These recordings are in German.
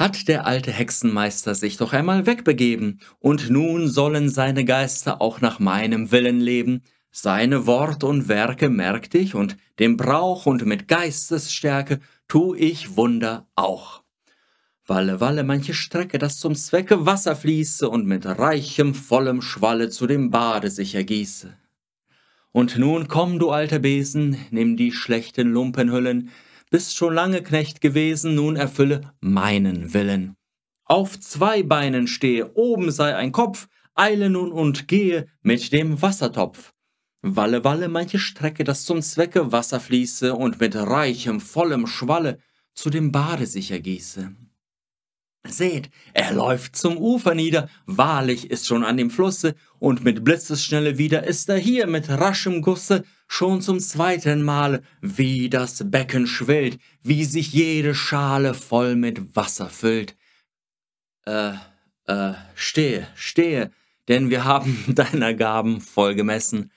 hat der alte Hexenmeister sich doch einmal wegbegeben, und nun sollen seine Geister auch nach meinem Willen leben. Seine Wort und Werke merkt ich, und dem Brauch und mit Geistesstärke tu ich Wunder auch. Walle, walle, manche Strecke, das zum Zwecke Wasser fließe und mit reichem, vollem Schwalle zu dem Bade sich ergieße. Und nun komm, du alter Besen, nimm die schlechten Lumpenhüllen, bist schon lange Knecht gewesen, nun erfülle meinen Willen. Auf zwei Beinen stehe, oben sei ein Kopf, eile nun und gehe mit dem Wassertopf. Walle, walle, manche Strecke, dass zum Zwecke Wasser fließe und mit reichem, vollem Schwalle zu dem Bade sich ergieße. Seht, er läuft zum Ufer nieder, wahrlich ist schon an dem Flusse, und mit Blitzesschnelle wieder ist er hier mit raschem Gusse, schon zum zweiten Mal, wie das Becken schwillt, wie sich jede Schale voll mit Wasser füllt. Äh, äh, stehe, stehe, denn wir haben deiner Gaben voll gemessen.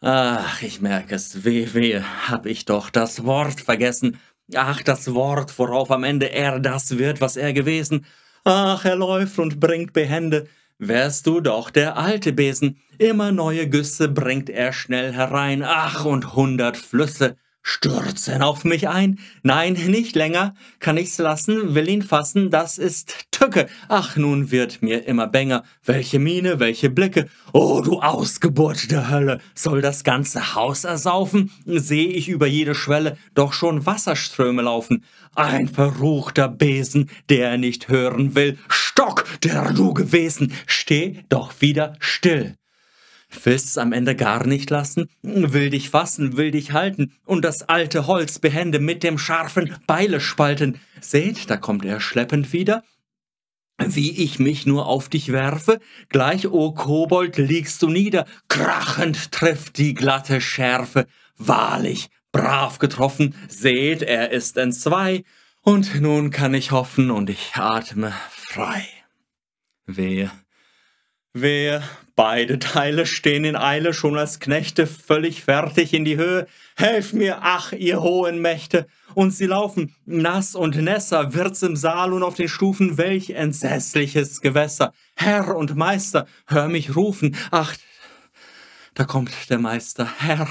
Ach, ich merke es, weh, weh, hab ich doch das Wort vergessen. Ach, das Wort, worauf am Ende er das wird, was er gewesen. Ach, er läuft und bringt behende Wärst du doch der alte Besen, immer neue Güsse bringt er schnell herein, ach und hundert Flüsse stürzen auf mich ein. Nein, nicht länger kann ich's lassen, will ihn fassen, das ist Tücke. Ach, nun wird mir immer bänger, welche Miene, welche Blicke. Oh, du Ausgeburt der Hölle, soll das ganze Haus ersaufen? Seh ich über jede Schwelle doch schon Wasserströme laufen. Ein verruchter Besen, der nicht hören will, der du gewesen, steh doch wieder still. Willst's am Ende gar nicht lassen? Will dich fassen, will dich halten und das alte Holz behende mit dem scharfen Beile spalten. Seht, da kommt er schleppend wieder. Wie ich mich nur auf dich werfe, gleich, o oh Kobold, liegst du nieder, krachend trifft die glatte Schärfe. Wahrlich, brav getroffen, seht, er ist entzwei, und nun kann ich hoffen und ich atme frei. Wehe. Wehe, beide Teile stehen in Eile, schon als Knechte völlig fertig in die Höhe. Helf mir, ach, ihr hohen Mächte! Und sie laufen, nass und nässer, wird's im Saal und auf den Stufen, welch entsetzliches Gewässer! Herr und Meister, hör mich rufen, ach, da kommt der Meister. Herr,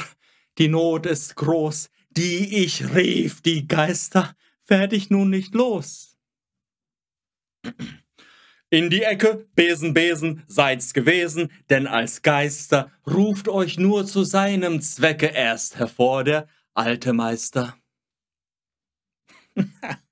die Not ist groß, die ich rief, die Geister, werd ich nun nicht los. In die Ecke, Besen, Besen, seid's gewesen, denn als Geister ruft euch nur zu seinem Zwecke erst hervor der alte Meister. Ha